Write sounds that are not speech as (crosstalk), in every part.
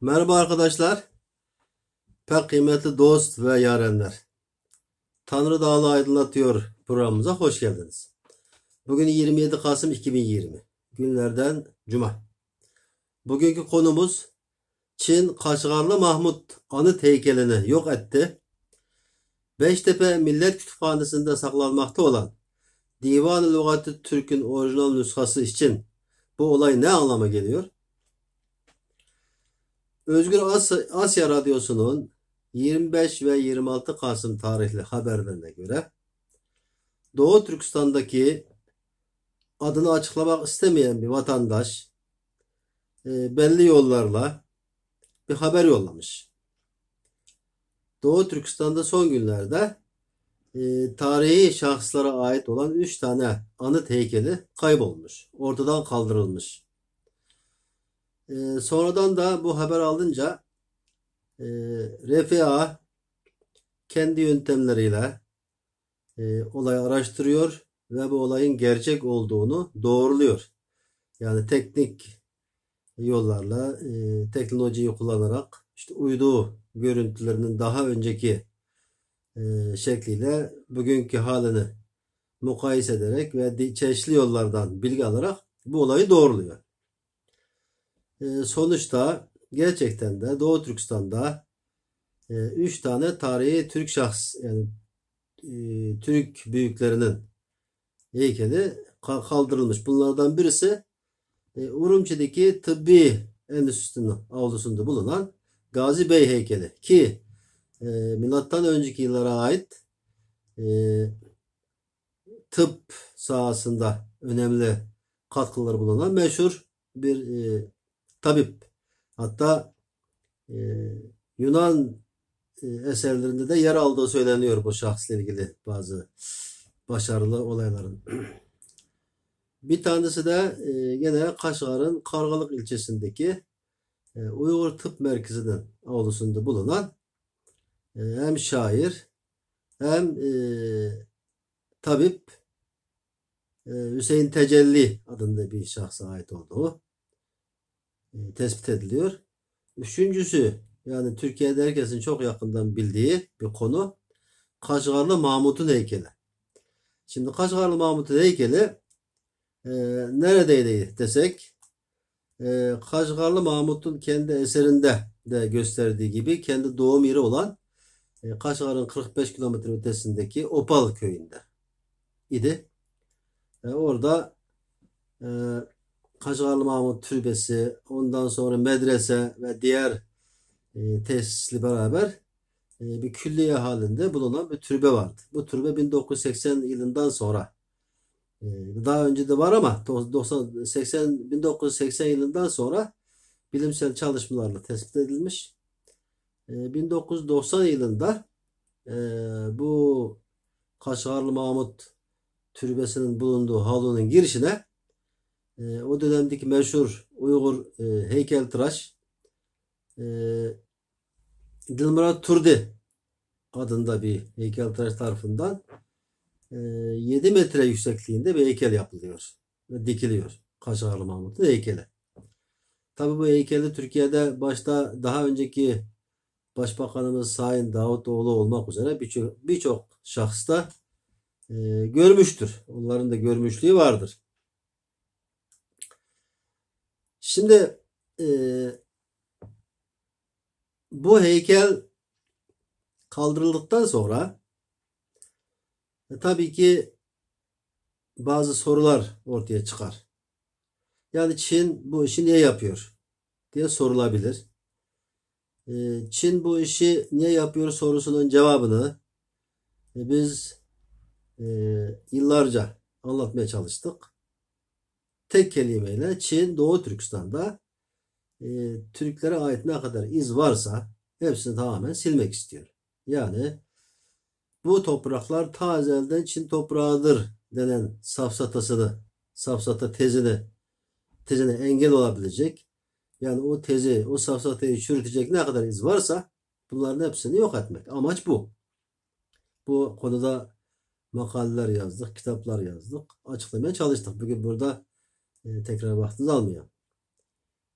Merhaba arkadaşlar. Pek kıymetli dost ve yarenler. Tanrı Dağlı Aydınlatıyor programımıza hoş geldiniz. Bugün 27 Kasım 2020. Günlerden Cuma. Bugünkü konumuz Çin Kaşgarlı Mahmut anıt heykelini yok etti. Beştepe Millet Kütüphanesi'nde saklanmakta olan Divan-ı Lügat-ı Türk'ün orijinal nüshası için bu olay ne anlama geliyor? Özgür Asya, Radyosu'nun 25 ve 26 Kasım tarihli haberlerine göre Doğu Türkistan'daki adını açıklamak istemeyen bir vatandaş e, belli yollarla bir haber yollamış. Doğu Türkistan'da son günlerde e, tarihi şahıslara ait olan 3 tane anıt heykeli kaybolmuş. Ortadan kaldırılmış. E, sonradan da bu haber alınca e, RFA kendi yöntemleriyle e, olayı araştırıyor ve bu olayın gerçek olduğunu doğruluyor. Yani teknik yollarla, e, teknolojiyi kullanarak işte uydu görüntülerinin daha önceki e, şekliyle bugünkü halini mukayese ederek ve çeşitli yollardan bilgi alarak bu olayı doğruluyor. Ee, sonuçta gerçekten de Doğu Türkistan'da 3 e, tane tarihi Türk şahs yani e, Türk büyüklerinin heykeli kaldırılmış. Bunlardan birisi e, Urumçi'deki tıbbi endüstrisinin avlusunda bulunan Gazi Bey heykeli ki e, milattan önceki yıllara ait e, tıp sahasında önemli katkıları bulunan meşhur bir e, tabip. Hatta e, Yunan e, eserlerinde de yer aldığı söyleniyor bu şahsla ilgili bazı başarılı olayların. (clears throat) Bir tanesi de e, gene Kaşgar'ın Kargalık ilçesindeki e, Uygur Tıp Merkezi'nin avlusunda bulunan e, hem şair hem e, tabip e, Hüseyin Tecelli adında bir şahsa ait olduğu. E, tespit ediliyor. Üçüncüsü yani Türkiye'de herkesin çok yakından bildiği bir konu Kaşgarlı Mahmut'un heykeli. Şimdi Kaşgarlı Mahmut'un heykeli e, neredeydi desek e, Kaşgarlı Mahmut'un kendi eserinde de gösterdiği gibi kendi doğum yeri olan e, Kaşgar'ın 45 kilometre ötesindeki Opal köyünde idi. E, orada e, Kaşgarlı Mahmut Türbesi, ondan sonra medrese ve diğer e, tesisle beraber e, bir külliye halinde bulunan bir türbe vardı. Bu türbe 1980 yılından sonra e, daha önce de var ama 90, 80, 1980 yılından sonra bilimsel çalışmalarla tespit edilmiş. E, 1990 yılında e, bu Kaşgarlı Mahmut Türbesi'nin bulunduğu halının girişine ee, o dönemdeki meşhur Uygur e, heykeltıraş e, Dilmurat Turdi adında bir heykeltıraş tarafından e, 7 metre yüksekliğinde bir heykel yapılıyor ve dikiliyor Kaşarlı Mahmut'un heykeli. Tabi bu heykeli Türkiye'de başta daha önceki Başbakanımız Sayın Davutoğlu olmak üzere birçok birçok şahıs da e, görmüştür. Onların da görmüşlüğü vardır. Şimdi e, bu heykel kaldırıldıktan sonra e, tabii ki bazı sorular ortaya çıkar. Yani Çin bu işi niye yapıyor diye sorulabilir. E, Çin bu işi niye yapıyor sorusunun cevabını e, biz e, yıllarca anlatmaya çalıştık. Tek kelimeyle Çin, Doğu Türkistan'da e, Türklere ait ne kadar iz varsa hepsini tamamen silmek istiyor. Yani bu topraklar ta ezelden Çin toprağıdır denen safsatasını, safsata tezini, tezine engel olabilecek. Yani o tezi, o safsatayı çürütecek ne kadar iz varsa bunların hepsini yok etmek. Amaç bu. Bu konuda makaleler yazdık, kitaplar yazdık, açıklamaya çalıştık. Bugün burada ee, tekrar baktınız almıyor.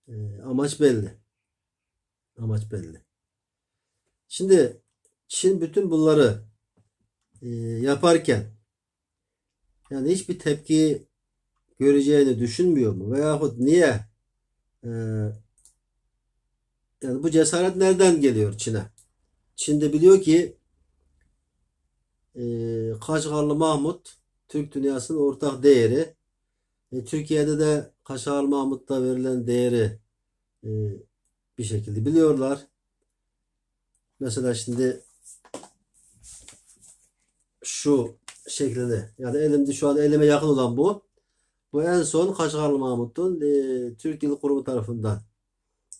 E, amaç belli. Amaç belli. Şimdi Çin bütün bunları e, yaparken yani hiçbir tepki göreceğini düşünmüyor mu? Veyahut niye e, yani bu cesaret nereden geliyor Çin'e? Çin'de biliyor ki e, Kaşgarlı Mahmut Türk dünyasının ortak değeri e, Türkiye'de de Kaşar Mahmut'ta verilen değeri e, bir şekilde biliyorlar. Mesela şimdi şu şeklinde yani elimde şu an elime yakın olan bu. Bu en son Kaşgarlı Mahmut'un e, Türk Dil Kurumu tarafından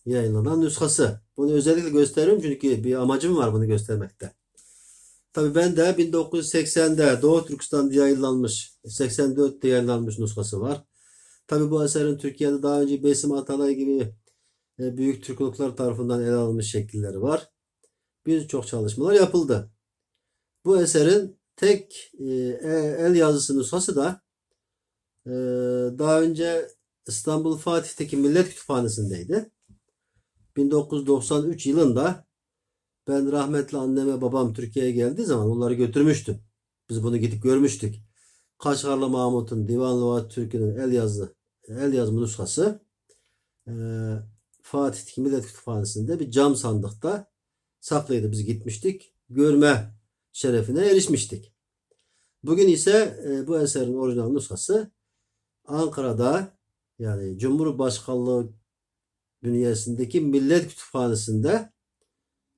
yayınlanan nüshası. Bunu özellikle gösteriyorum çünkü bir amacım var bunu göstermekte. Tabii ben de 1980'de Doğu Türkistan'da yayınlanmış, 84'te yayınlanmış nuskası var. Tabii bu eserin Türkiye'de daha önce Besim Atalay gibi e, büyük Türklükler tarafından ele alınmış şekilleri var. Birçok çalışmalar yapıldı. Bu eserin tek e, e, el yazısı nuskası da daha önce İstanbul Fatih'teki Millet Kütüphanesi'ndeydi. 1993 yılında ben rahmetli anneme babam Türkiye'ye geldiği zaman onları götürmüştüm. Biz bunu gidip görmüştük. Kaşgarlı Mahmut'un Divan Luat Türkü'nün el yazı el yazma nuskası e, Fatih Millet Kütüphanesi'nde bir cam sandıkta saklıydı. Biz gitmiştik. Görme şerefine erişmiştik. Bugün ise e, bu eserin orijinal nuskası Ankara'da yani Cumhurbaşkanlığı bünyesindeki Millet Kütüphanesi'nde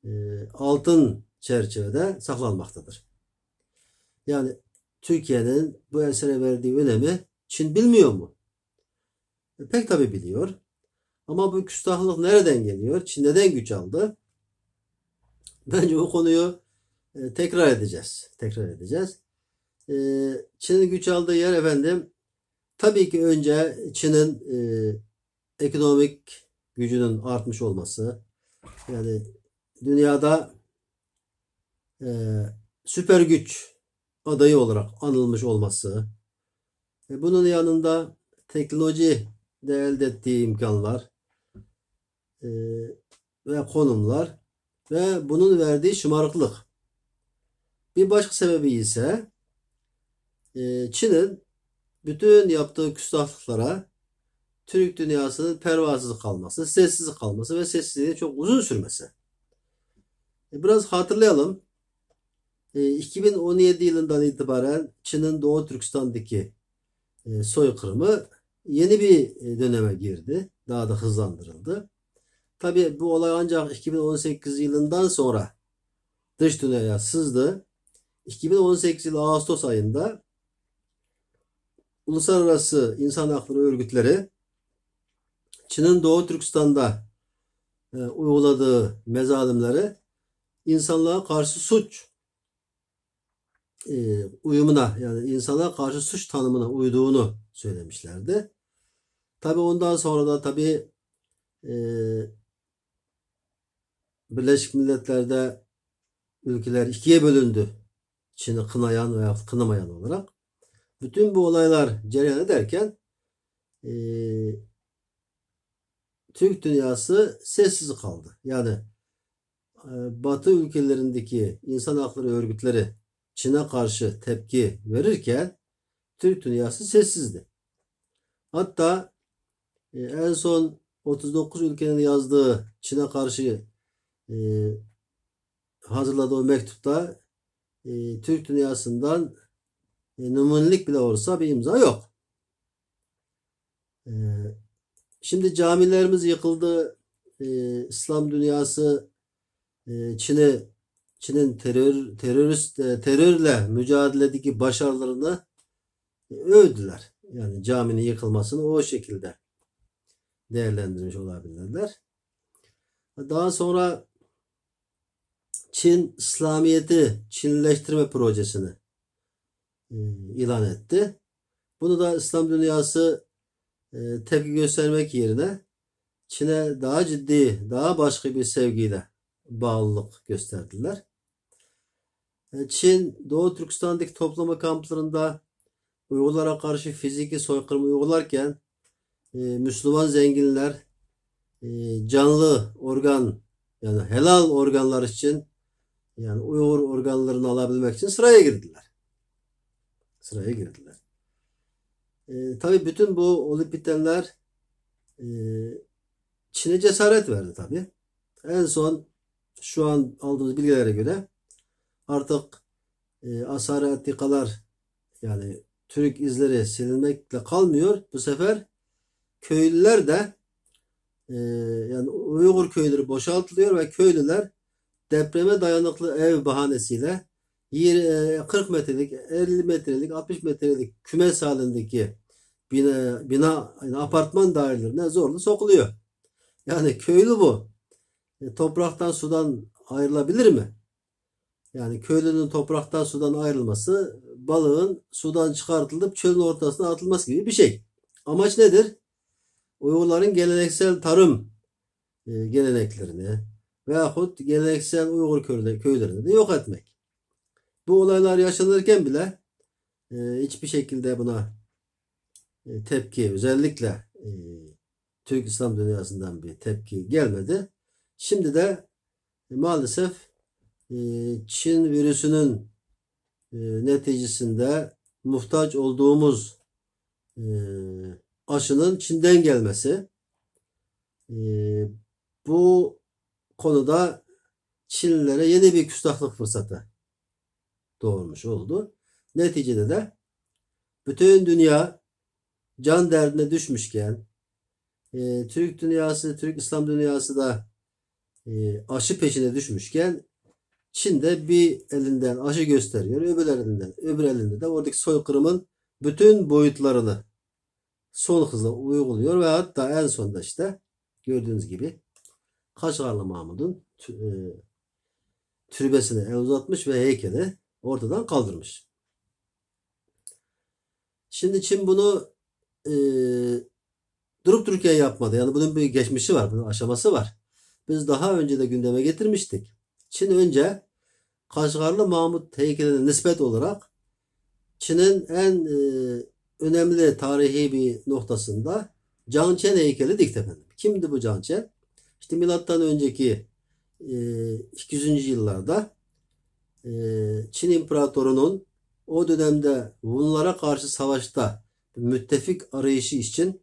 e, altın çerçevede saklanmaktadır. Yani Türkiye'nin bu esere verdiği önemi Çin bilmiyor mu? E, pek tabi biliyor. Ama bu küstahlık nereden geliyor? Çin neden güç aldı? Bence bu konuyu e, tekrar edeceğiz. Tekrar edeceğiz. E, Çin'in güç aldığı yer efendim tabii ki önce Çin'in e, ekonomik gücünün artmış olması yani dünyada e, süper güç adayı olarak anılmış olması, ve bunun yanında teknoloji de elde ettiği imkanlar e, ve konumlar ve bunun verdiği şımarıklık. Bir başka sebebi ise e, Çin'in bütün yaptığı küstahlıklara Türk dünyasının pervasız kalması, sessiz kalması ve sessizliğin çok uzun sürmesi. E, biraz hatırlayalım. 2017 e, yılından itibaren Çin'in Doğu Türkistan'daki e, soykırımı yeni bir döneme girdi. Daha da hızlandırıldı. Tabi bu olay ancak 2018 yılından sonra dış dünyaya sızdı. 2018 yılı Ağustos ayında Uluslararası insan Hakları Örgütleri Çin'in Doğu Türkistan'da uyguladığı mezalimleri insanlığa karşı suç e, uyumuna yani insanlığa karşı suç tanımına uyduğunu söylemişlerdi. Tabi ondan sonra da tabi e, Birleşik Milletler'de ülkeler ikiye bölündü. Çin'i kınayan veya kınamayan olarak. Bütün bu olaylar cereyan ederken e, Türk dünyası sessiz kaldı. Yani e, Batı ülkelerindeki insan hakları örgütleri Çin'e karşı tepki verirken Türk dünyası sessizdi. Hatta e, en son 39 ülkenin yazdığı Çin'e karşı e, hazırladığı mektupta Türk dünyasından e, numunelik bile olsa bir imza yok. şimdi camilerimiz yıkıldı. İslam dünyası ee, Çin'i Çin'in terör terörist e, terörle mücadeledeki başarılarını e, övdüler. Yani caminin yıkılmasını o şekilde değerlendirmiş olabilirler. Daha sonra Çin İslamiyeti Çinleştirme projesini e, ilan etti. Bunu da İslam dünyası tepki göstermek yerine Çin'e daha ciddi, daha başka bir sevgiyle bağlılık gösterdiler. E, Çin Doğu Türkistan'daki toplama kamplarında Uygurlara karşı fiziki soykırım uygularken e, Müslüman zenginler e, canlı organ yani helal organlar için yani Uygur organlarını alabilmek için sıraya girdiler. Sıraya girdiler. E, tabii bütün bu olup bitenler e, Çin'e cesaret verdi tabi. En son şu an aldığımız bilgilere göre artık e, asar attikalar yani Türk izleri silinmekle kalmıyor. Bu sefer köylüler de e, yani Uygur köyleri boşaltılıyor ve köylüler depreme dayanıklı ev bahanesiyle 40 e, metrelik, 50 metrelik, 60 metrelik kümes halindeki bina, bina yani apartman dairelerine zorla sokuluyor. Yani köylü bu. E, topraktan sudan ayrılabilir mi? Yani köylünün topraktan sudan ayrılması balığın sudan çıkartılıp çölün ortasına atılması gibi bir şey. Amaç nedir? Uygurların geleneksel tarım e, geleneklerini veyahut geleneksel Uygur köylerini de yok etmek. Bu olaylar yaşanırken bile e, hiçbir şekilde buna e, tepki özellikle Türk İslam dünyasından bir tepki gelmedi. Şimdi de e, maalesef e, Çin virüsünün e, neticesinde muhtaç olduğumuz aşının Çin'den gelmesi bu konuda Çinlilere yeni bir küstahlık fırsatı doğurmuş oldu. Neticede de bütün dünya can derdine düşmüşken Türk dünyası, Türk İslam dünyası da ee, aşı peşine düşmüşken Çin'de bir elinden aşı gösteriyor. Öbür elinden, öbür elinde de oradaki soykırımın bütün boyutlarını son hızla uyguluyor ve hatta en sonda işte gördüğünüz gibi Kaşgarlı Mahmud'un e, türbesini uzatmış ve heykeli ortadan kaldırmış. Şimdi Çin bunu e, durup dururken yapmadı. Yani bunun bir geçmişi var, bunun aşaması var biz daha önce de gündeme getirmiştik. Çin önce Kaşgarlı Mahmut heykeline nispet olarak Çin'in en e, önemli tarihi bir noktasında Cangçen heykeli dikti efendim. Kimdi bu Cangçen? İşte milattan önceki e, 200. yıllarda e, Çin imparatorunun o dönemde Hunlara karşı savaşta müttefik arayışı için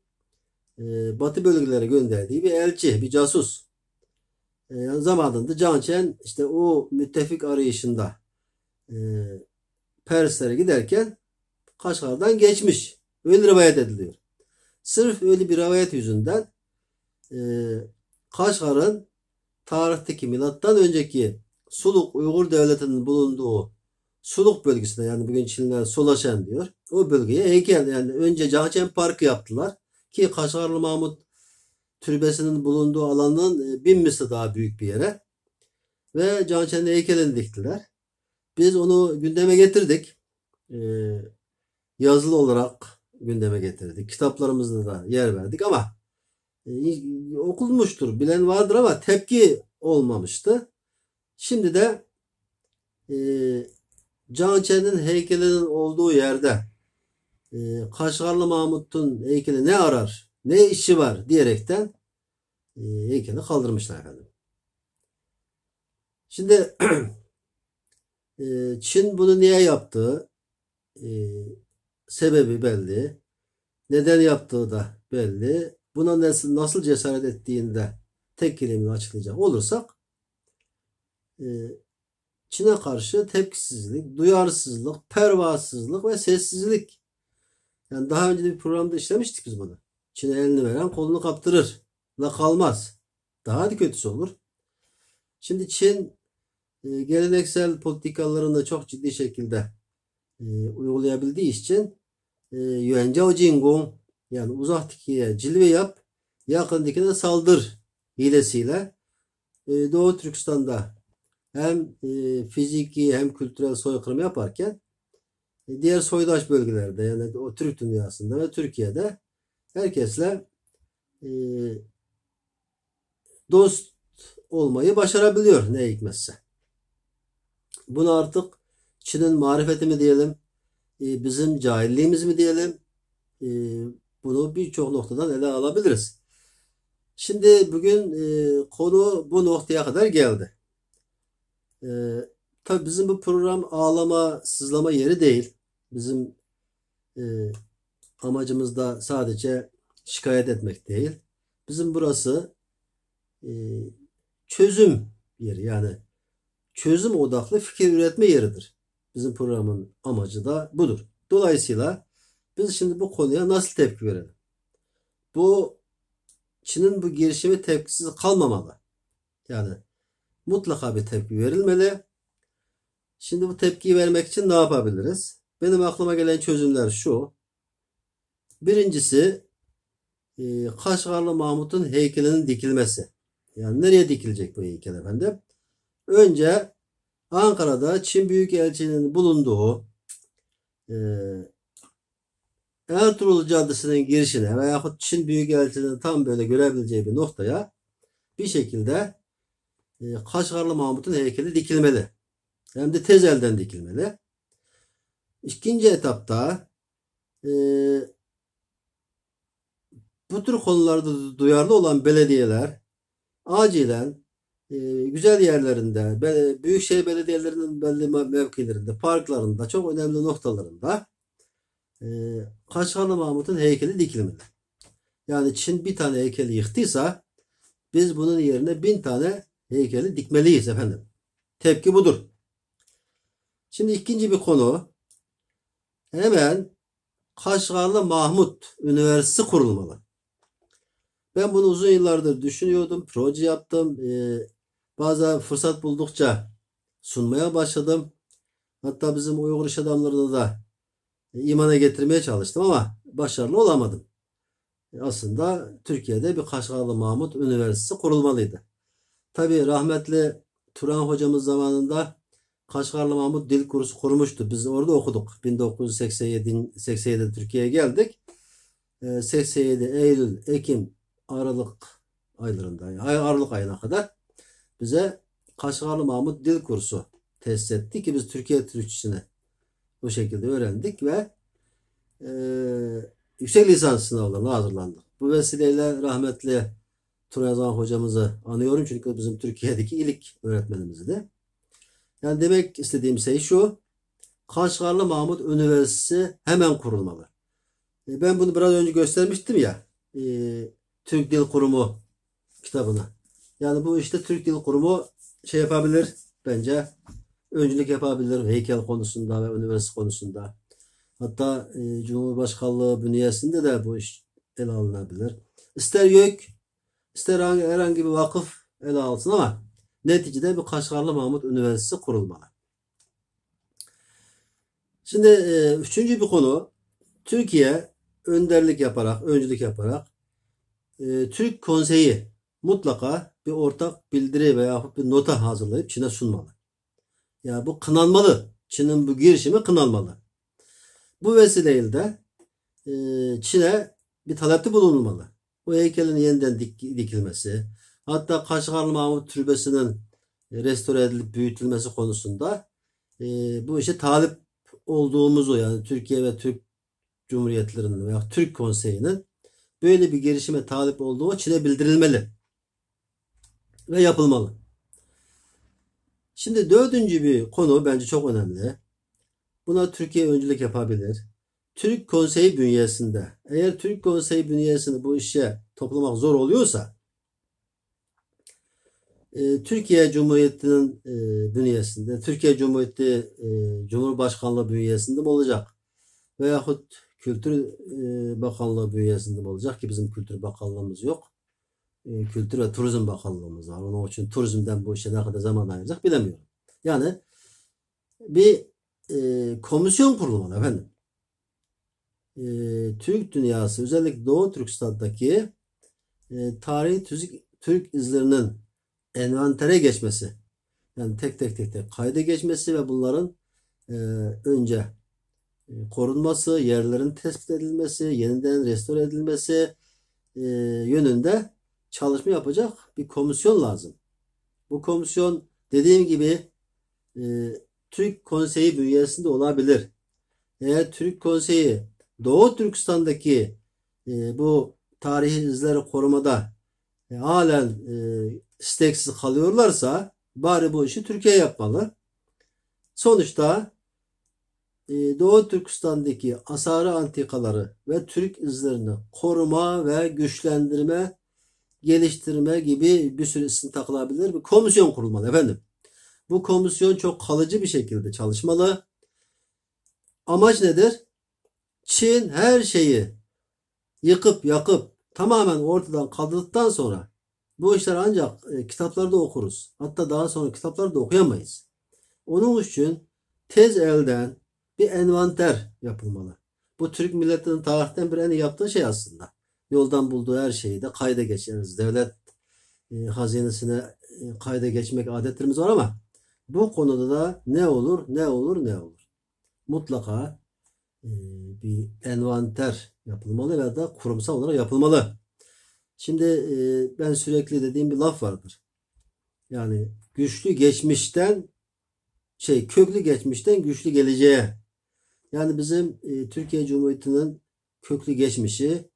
e, Batı bölgelere gönderdiği bir elçi, bir casus. E, zamanında Cançen işte o müttefik arayışında e, Perslere giderken Kaşgar'dan geçmiş. Öyle rivayet ediliyor. Sırf öyle bir rivayet yüzünden e, Kaşgar'ın tarihteki milattan önceki Suluk Uygur Devleti'nin bulunduğu Suluk bölgesinde yani bugün Çin'den Solaşen diyor. O bölgeye heykel yani önce Cahçen Parkı yaptılar ki Kaşgarlı Mahmut türbesinin bulunduğu alanın e, bin misli daha büyük bir yere ve Can Çen'in heykelini diktiler. Biz onu gündeme getirdik. E, yazılı olarak gündeme getirdik. Kitaplarımızda da yer verdik ama e, okulmuştur, bilen vardır ama tepki olmamıştı. Şimdi de e, Can Çen'in heykelinin olduğu yerde Kaşgarlı Mahmut'un heykeli ne arar ne işi var diyerekten e, heykeli kaldırmışlar efendim. Şimdi (clears throat) e, Çin bunu niye yaptı? E, sebebi belli. Neden yaptığı da belli. Buna nasıl, nasıl cesaret ettiğinde tek kelimeyle açıklayacak olursak e, Çin'e karşı tepkisizlik, duyarsızlık, pervasızlık ve sessizlik. Yani daha önce de bir programda işlemiştik biz bunu. Çin'e elini veren kolunu kaptırır. La kalmaz. Daha da kötüsü olur. Şimdi Çin e, geleneksel politikalarını çok ciddi şekilde e, uygulayabildiği için e, Yuanzhao Jingong yani uzaktakiye cilve yap, yakındakine de saldır hilesiyle Doğu Türkistan'da hem fiziki hem kültürel soykırım yaparken diğer soydaş bölgelerde yani o Türk dünyasında ve Türkiye'de herkesle e, dost olmayı başarabiliyor ne hikmetse. Bunu artık Çin'in marifeti mi diyelim, e, bizim cahilliğimiz mi diyelim, e, bunu birçok noktadan ele alabiliriz. Şimdi bugün e, konu bu noktaya kadar geldi. E, tabii bizim bu program ağlama, sızlama yeri değil. Bizim e, amacımız da sadece şikayet etmek değil. Bizim burası e, çözüm yeri yani çözüm odaklı fikir üretme yeridir. Bizim programın amacı da budur. Dolayısıyla biz şimdi bu konuya nasıl tepki verelim? Bu Çin'in bu girişimi tepkisiz kalmamalı. Yani mutlaka bir tepki verilmeli. Şimdi bu tepkiyi vermek için ne yapabiliriz? Benim aklıma gelen çözümler şu. Birincisi e, Kaşgarlı Mahmut'un heykelinin dikilmesi. Yani nereye dikilecek bu heykel efendim? Önce Ankara'da Çin Büyükelçiliğinin bulunduğu e, Ertuğrul Caddesi'nin girişine veyahut Çin Büyükelçiliğinin tam böyle görebileceği bir noktaya bir şekilde e, Kaşgarlı Mahmut'un heykeli dikilmeli. Hem de tez elden dikilmeli. İkinci etapta e, bu tür konularda duyarlı olan belediyeler acilen e, güzel yerlerinde, be, büyükşehir belediyelerinin belli mevkilerinde, parklarında, çok önemli noktalarında e, Kaşgarlı Mahmut'un heykeli dikilmeli. Yani Çin bir tane heykeli yıktıysa biz bunun yerine bin tane heykeli dikmeliyiz efendim. Tepki budur. Şimdi ikinci bir konu. Hemen Kaşgarlı Mahmut Üniversitesi kurulmalı. Ben bunu uzun yıllardır düşünüyordum. Proje yaptım. Ee, bazen fırsat buldukça sunmaya başladım. Hatta bizim Uygur iş adamlarını da e, imana getirmeye çalıştım ama başarılı olamadım. E, aslında Türkiye'de bir Kaşgarlı Mahmut Üniversitesi kurulmalıydı. Tabi rahmetli Turan hocamız zamanında Kaşgarlı Mahmut Dil Kursu kurmuştu. Biz orada okuduk. 1987 Türkiye'ye geldik. 87 e, Eylül, Ekim, Aralık aylarında yani Aralık ayına kadar bize Kaşgarlı Mahmut Dil Kursu test etti ki biz Türkiye Türkçesini bu şekilde öğrendik ve e, yüksek lisans sınavlarına hazırlandık. Bu vesileyle rahmetli Turay Azan hocamızı anıyorum çünkü bizim Türkiye'deki ilk öğretmenimizdi. Yani demek istediğim şey şu. Kaşgarlı Mahmut Üniversitesi hemen kurulmalı. E, ben bunu biraz önce göstermiştim ya. E, Türk Dil Kurumu kitabını. Yani bu işte Türk Dil Kurumu şey yapabilir bence. Öncülük yapabilir heykel konusunda ve üniversite konusunda. Hatta e, Cumhurbaşkanlığı bünyesinde de bu iş ele alınabilir. İster YÖK, ister herhangi bir vakıf ele alsın ama neticede bir Kaşgarlı Mahmut Üniversitesi kurulmalı. Şimdi e, üçüncü bir konu Türkiye önderlik yaparak, öncülük yaparak ee, Türk Konseyi mutlaka bir ortak bildiri veya bir nota hazırlayıp Çin'e sunmalı. Yani bu kınanmalı. Çin'in bu girişimi kınanmalı. Bu vesileyle de Çin'e bir talepte bulunulmalı. Bu heykelin yeniden dik, dikilmesi, hatta Kaşgarlı Mahmut Türbesi'nin restore edilip büyütülmesi konusunda e, bu işe talip olduğumuzu yani Türkiye ve Türk Cumhuriyetlerinin veya Türk Konseyi'nin böyle bir girişime talip olduğu Çin'e bildirilmeli ve yapılmalı. Şimdi dördüncü bir konu bence çok önemli. Buna Türkiye öncülük yapabilir. Türk Konseyi bünyesinde eğer Türk Konseyi bünyesini bu işe toplamak zor oluyorsa e, Türkiye Cumhuriyeti'nin e, bünyesinde, Türkiye Cumhuriyeti e, Cumhurbaşkanlığı bünyesinde mi olacak? Veyahut Kültür Bakanlığı bünyesinde olacak ki bizim Kültür Bakanlığımız yok. Kültür ve Turizm Bakanlığımız var. Onun için turizmden bu işe ne kadar zaman ayıracak bilemiyorum. Yani bir komisyon kurulmalı efendim. Türk dünyası özellikle Doğu Türkistan'daki tarihi Türk, Türk izlerinin envantere geçmesi yani tek tek tek tek kayda geçmesi ve bunların önce e, korunması, yerlerin tespit edilmesi, yeniden restore edilmesi e, yönünde çalışma yapacak bir komisyon lazım. Bu komisyon dediğim gibi e, Türk Konseyi bünyesinde olabilir. Eğer Türk Konseyi Doğu Türkistan'daki bu tarihi izleri korumada e, halen isteksiz kalıyorlarsa bari bu işi Türkiye yapmalı. Sonuçta e, Doğu Türkistan'daki asarı antikaları ve Türk izlerini koruma ve güçlendirme, geliştirme gibi bir sürü isim takılabilir. Bir komisyon kurulmalı efendim. Bu komisyon çok kalıcı bir şekilde çalışmalı. Amaç nedir? Çin her şeyi yıkıp yakıp tamamen ortadan kaldırdıktan sonra bu işler ancak e, kitaplarda okuruz. Hatta daha sonra kitaplarda okuyamayız. Onun için tez elden bir envanter yapılmalı. Bu Türk milletinin tarihten bir en yaptığı şey aslında. Yoldan bulduğu her şeyi de kayda geçeriz. Devlet e, hazinesine e, kayda geçmek adetlerimiz var ama bu konuda da ne olur, ne olur, ne olur. Mutlaka e, bir envanter yapılmalı ya da kurumsal olarak yapılmalı. Şimdi e, ben sürekli dediğim bir laf vardır. Yani güçlü geçmişten şey köklü geçmişten güçlü geleceğe yani bizim e, Türkiye Cumhuriyeti'nin köklü geçmişi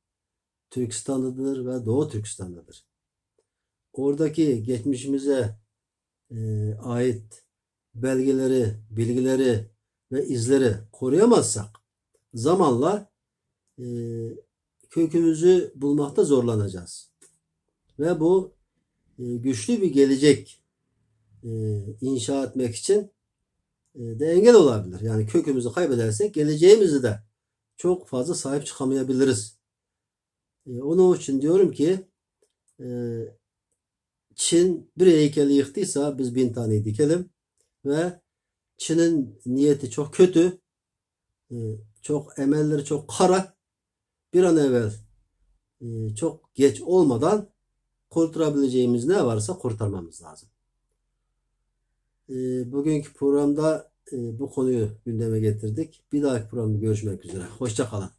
Türkistan'dadır ve Doğu Türkistan'dadır. Oradaki geçmişimize e, ait belgeleri, bilgileri ve izleri koruyamazsak zamanla e, kökümüzü bulmakta zorlanacağız. Ve bu e, güçlü bir gelecek e, inşa etmek için e, de engel olabilir. Yani kökümüzü kaybedersek geleceğimizi de çok fazla sahip çıkamayabiliriz. E, onun için diyorum ki e, Çin bir heykeli yıktıysa biz bin tane dikelim ve Çin'in niyeti çok kötü çok emelleri çok kara bir an evvel çok geç olmadan kurtarabileceğimiz ne varsa kurtarmamız lazım e, bugünkü programda e, bu konuyu gündeme getirdik. Bir dahaki programda görüşmek üzere. Hoşçakalın.